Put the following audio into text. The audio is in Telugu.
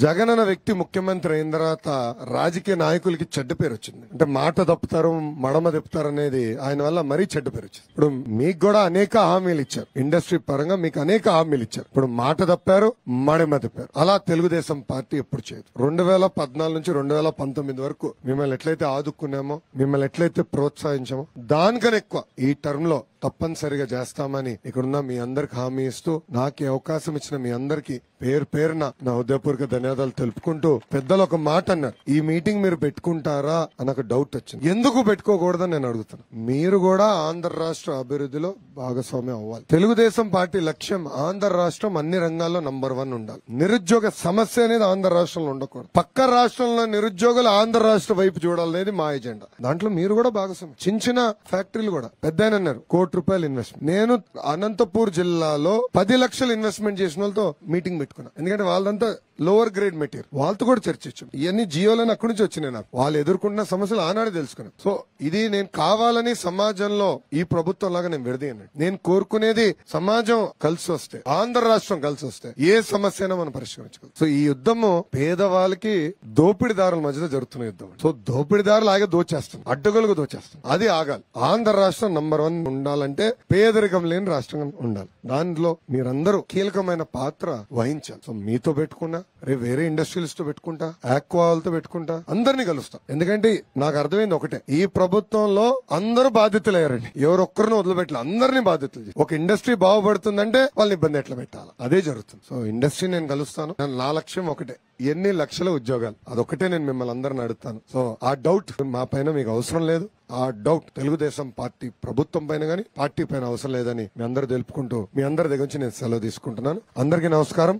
జగన్ అన్న వ్యక్తి ముఖ్యమంత్రి అయిన తర్వాత రాజకీయ నాయకులకి చెడ్డ పేరు వచ్చింది అంటే మాట తప్పుతారు మడమ తెప్పుతారు అనేది ఆయన వల్ల మరీ చెడ్డ పేరు వచ్చింది ఇప్పుడు మీకు కూడా అనేక హామీలు ఇచ్చారు ఇండస్ట్రీ పరంగా మీకు అనేక హామీలు ఇచ్చారు ఇప్పుడు మాట తప్పారు మడమ తప్పారు అలా తెలుగుదేశం పార్టీ ఎప్పుడు చేయదు రెండు వేల పద్నాలుగు నుంచి రెండు వేల పంతొమ్మిది వరకు మిమ్మల్ని ఎట్లయితే ఆదుకున్నామో మిమ్మల్ని ఎట్లయితే ప్రోత్సహించామో దానికన్నా ఎక్కువ ఈ టర్మ్ లో తప్పనిసరిగా చేస్తామని ఇక్కడున్న మీ అందరికి హామీ ఇస్తూ నాకు అవకాశం ఇచ్చిన మీ అందరికి పేరు పేరున నా హృదయపూర్వక ధన్యవాదాలు తెలుపుకుంటూ పెద్దలు ఒక మాట అన్నారు ఈ మీటింగ్ మీరు పెట్టుకుంటారా అని ఒక డౌట్ వచ్చింది ఎందుకు పెట్టుకోకూడదని నేను అడుగుతాను మీరు కూడా ఆంధ్ర రాష్ట్ర అభివృద్ధిలో భాగస్వామ్యం అవ్వాలి తెలుగుదేశం పార్టీ లక్ష్యం ఆంధ్ర రాష్ట్రం అన్ని రంగాల్లో నంబర్ వన్ ఉండాలి నిరుద్యోగ సమస్య అనేది ఆంధ్ర రాష్ట్రంలో ఉండకూడదు పక్క రాష్ట్రంలో నిరుద్యోగులు ఆంధ్ర రాష్ట్ర వైపు చూడాలనేది మా ఎజెండా దాంట్లో మీరు కూడా భాగస్వామ్యం చిన్న చిన్న ఫ్యాక్టరీలు కూడా పెద్ద అన్నారు కోర్టు కోటి రూపాయలు ఇన్వెస్ట్మెంట్ నేను అనంతపూర్ జిల్లాలో పది లక్షలు ఇన్వెస్ట్మెంట్ చేసిన వాళ్ళతో మీటింగ్ పెట్టుకున్నా ఎందుకంటే వాళ్ళంతా లోవర్ గ్రేడ్ మెటీరియల్ వాళ్ళతో కూడా చర్చించు ఇవన్నీ జియోలో అక్కడి నుంచి వచ్చినాయి నాకు వాళ్ళు ఎదుర్కొంటున్న సమస్యలు ఆనాడే తెలుసుకున్నాను సో ఇది నేను కావాలని సమాజంలో ఈ ప్రభుత్వం లాగా నేను విడదీయను నేను కోరుకునేది సమాజం కలిసి వస్తే ఆంధ్ర రాష్ట్రం కలిసి వస్తే ఏ సమస్య మనం పరిష్కరించుకోవాలి సో ఈ యుద్ధము పేదవాళ్ళకి దోపిడిదారుల మధ్యలో జరుగుతున్న యుద్ధం సో దోపిడిదారులు ఆగే దోచేస్తాం అడ్డగలుగు దోచేస్తాం అది ఆగాలి ఆంధ్ర రాష్ట్రం నంబర్ వన్ ఉండాలి ఉండాలంటే పేదరికం లేని రాష్ట్రంగా ఉండాలి దాంట్లో మీరందరూ కీలకమైన పాత్ర వహించాలి సో మీతో పెట్టుకున్నా రేపు వేరే తో పెట్టుకుంటా ఆక్వాలతో పెట్టుకుంటా అందరినీ కలుస్తా ఎందుకంటే నాకు అర్థమైంది ఒకటే ఈ ప్రభుత్వంలో అందరూ బాధ్యతలు అయ్యారండి ఎవరొక్కరిని వదిలిపెట్టాలి అందరినీ బాధ్యతలు ఒక ఇండస్ట్రీ బాగుపడుతుందంటే వాళ్ళని ఇబ్బంది ఎట్లా పెట్టాలి అదే జరుగుతుంది సో ఇండస్ట్రీ నేను కలుస్తాను నా లక్ష్యం ఒకటే ఎన్ని లక్షల ఉద్యోగాలు అదొకటే నేను మిమ్మల్ని అందరిని అడుగుతాను సో ఆ డౌట్ మా పైన మీకు అవసరం లేదు ఆ డౌట్ తెలుగుదేశం పార్టీ ప్రభుత్వం పైన కానీ పార్టీ పైన అవసరం లేదని మీ అందరూ తెలుపుకుంటూ మీ అందరి దగ్గర నుంచి నేను సెలవు తీసుకుంటున్నాను అందరికీ నమస్కారం